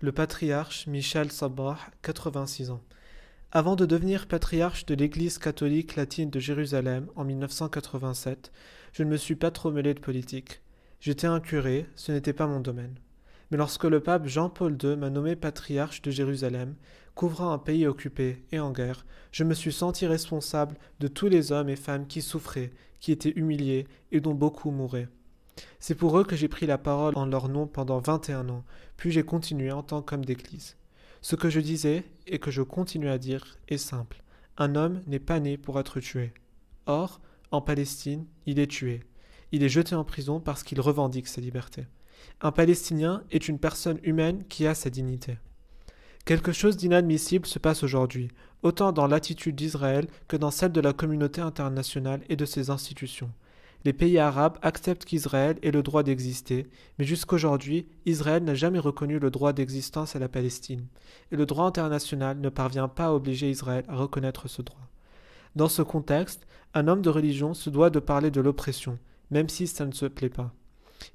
le patriarche Michel Sabah, 86 ans. Avant de devenir patriarche de l'Église catholique latine de Jérusalem en 1987, je ne me suis pas trop mêlé de politique. J'étais un curé, ce n'était pas mon domaine. Mais lorsque le pape Jean-Paul II m'a nommé patriarche de Jérusalem, couvrant un pays occupé et en guerre, je me suis senti responsable de tous les hommes et femmes qui souffraient, qui étaient humiliés et dont beaucoup mouraient. C'est pour eux que j'ai pris la parole en leur nom pendant 21 ans, puis j'ai continué en tant qu'homme d'église. Ce que je disais et que je continue à dire est simple. Un homme n'est pas né pour être tué. Or, en Palestine, il est tué. Il est jeté en prison parce qu'il revendique sa liberté. Un Palestinien est une personne humaine qui a sa dignité. Quelque chose d'inadmissible se passe aujourd'hui, autant dans l'attitude d'Israël que dans celle de la communauté internationale et de ses institutions. Les pays arabes acceptent qu'Israël ait le droit d'exister, mais jusqu'aujourd'hui, Israël n'a jamais reconnu le droit d'existence à la Palestine, et le droit international ne parvient pas à obliger Israël à reconnaître ce droit. Dans ce contexte, un homme de religion se doit de parler de l'oppression, même si ça ne se plaît pas.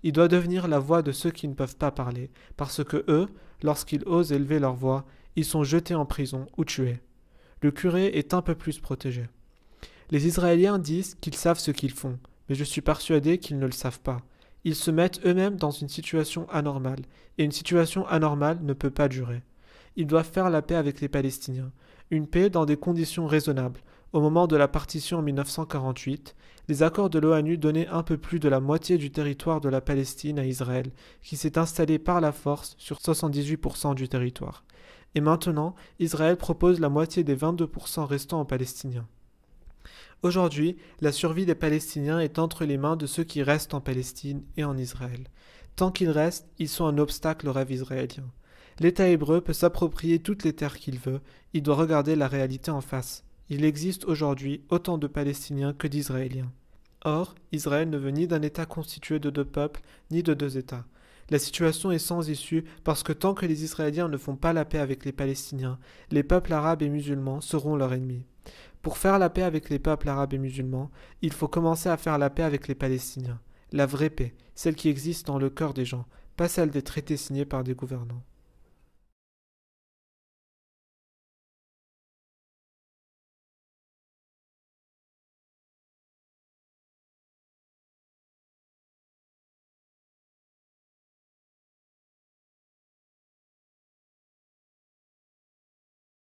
Il doit devenir la voix de ceux qui ne peuvent pas parler, parce que eux, lorsqu'ils osent élever leur voix, ils sont jetés en prison ou tués. Le curé est un peu plus protégé. Les Israéliens disent qu'ils savent ce qu'ils font, mais je suis persuadé qu'ils ne le savent pas. Ils se mettent eux-mêmes dans une situation anormale, et une situation anormale ne peut pas durer. Ils doivent faire la paix avec les Palestiniens, une paix dans des conditions raisonnables. Au moment de la partition en 1948, les accords de l'ONU donnaient un peu plus de la moitié du territoire de la Palestine à Israël, qui s'est installé par la force sur 78% du territoire. Et maintenant, Israël propose la moitié des 22% restants aux Palestiniens. Aujourd'hui, la survie des Palestiniens est entre les mains de ceux qui restent en Palestine et en Israël. Tant qu'ils restent, ils sont un obstacle au rêve israélien. L'État hébreu peut s'approprier toutes les terres qu'il veut, il doit regarder la réalité en face. Il existe aujourd'hui autant de Palestiniens que d'Israéliens. Or, Israël ne veut ni d'un État constitué de deux peuples, ni de deux États. La situation est sans issue parce que tant que les Israéliens ne font pas la paix avec les Palestiniens, les peuples arabes et musulmans seront leurs ennemis. Pour faire la paix avec les peuples arabes et musulmans, il faut commencer à faire la paix avec les Palestiniens. La vraie paix, celle qui existe dans le cœur des gens, pas celle des traités signés par des gouvernants.